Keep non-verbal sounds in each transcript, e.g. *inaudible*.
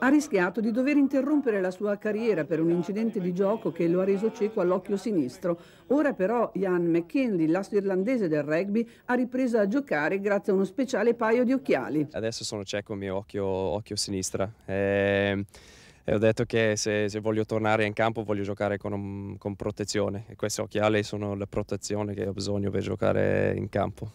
ha rischiato di dover interrompere la sua carriera per un incidente di gioco che lo ha reso cieco all'occhio sinistro. Ora però Jan McKinley, l'asso irlandese del rugby, ha ripreso a giocare grazie a uno speciale paio di occhiali. Adesso sono cieco il mio occhio, occhio sinistra. E... Ehm, e ho detto che se, se, voglio tornare in campo voglio giocare con, con protezione e questi occhiali sono la protezione che ho bisogno per giocare in campo.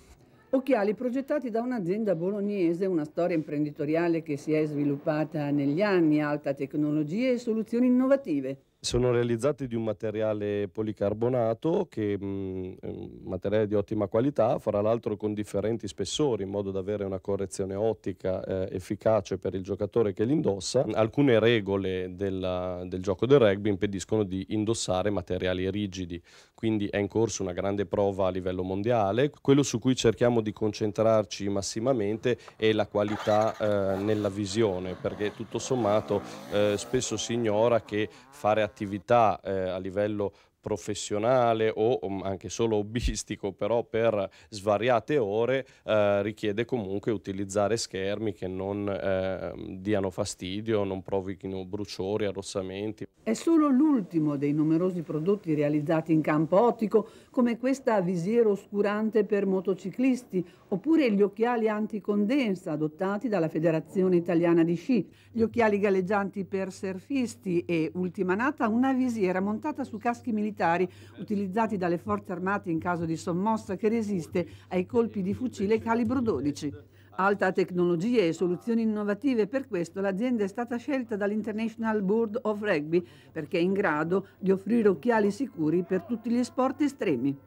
Occhiali progettati da un'azienda bolognese, una storia imprenditoriale che si è sviluppata negli anni, alta tecnologia e soluzioni innovative sono realizzati di un materiale policarbonato che mh, mm, un materiale di ottima qualità, fra l'altro con differenti spessori in modo da avere una correzione ottica eh, efficace per il giocatore che li indossa. Alcune regole della, del gioco del rugby impediscono di indossare materiali rigidi, quindi è in corso una grande prova a livello mondiale. Quello su cui cerchiamo di concentrarci massimamente è la qualità eh, nella visione, perché tutto sommato eh, spesso si ignora che fare attenzione attività eh, a livello professionale o anche solo hobbistico, *laughs* però per svariate ore eh, richiede comunque utilizzare schermi che non eh, diano fastidio, non provochino bruciori, arrossamenti. È solo l'ultimo dei numerosi prodotti realizzati in campo ottico, come questa visiera oscurante per motociclisti, oppure gli occhiali anticondensa adottati dalla Federazione Italiana di Sci, gli occhiali galleggianti per surfisti e, ultima nata, una visiera montata su caschi militari militari utilizzati dalle forze armate in caso di sommossa che resiste ai colpi di fucile calibro 12. Alta tecnologia e soluzioni innovative, per questo l'azienda è stata scelta dall'International Board of Rugby perché è in grado di offrire occhiali sicuri per tutti gli sport estremi.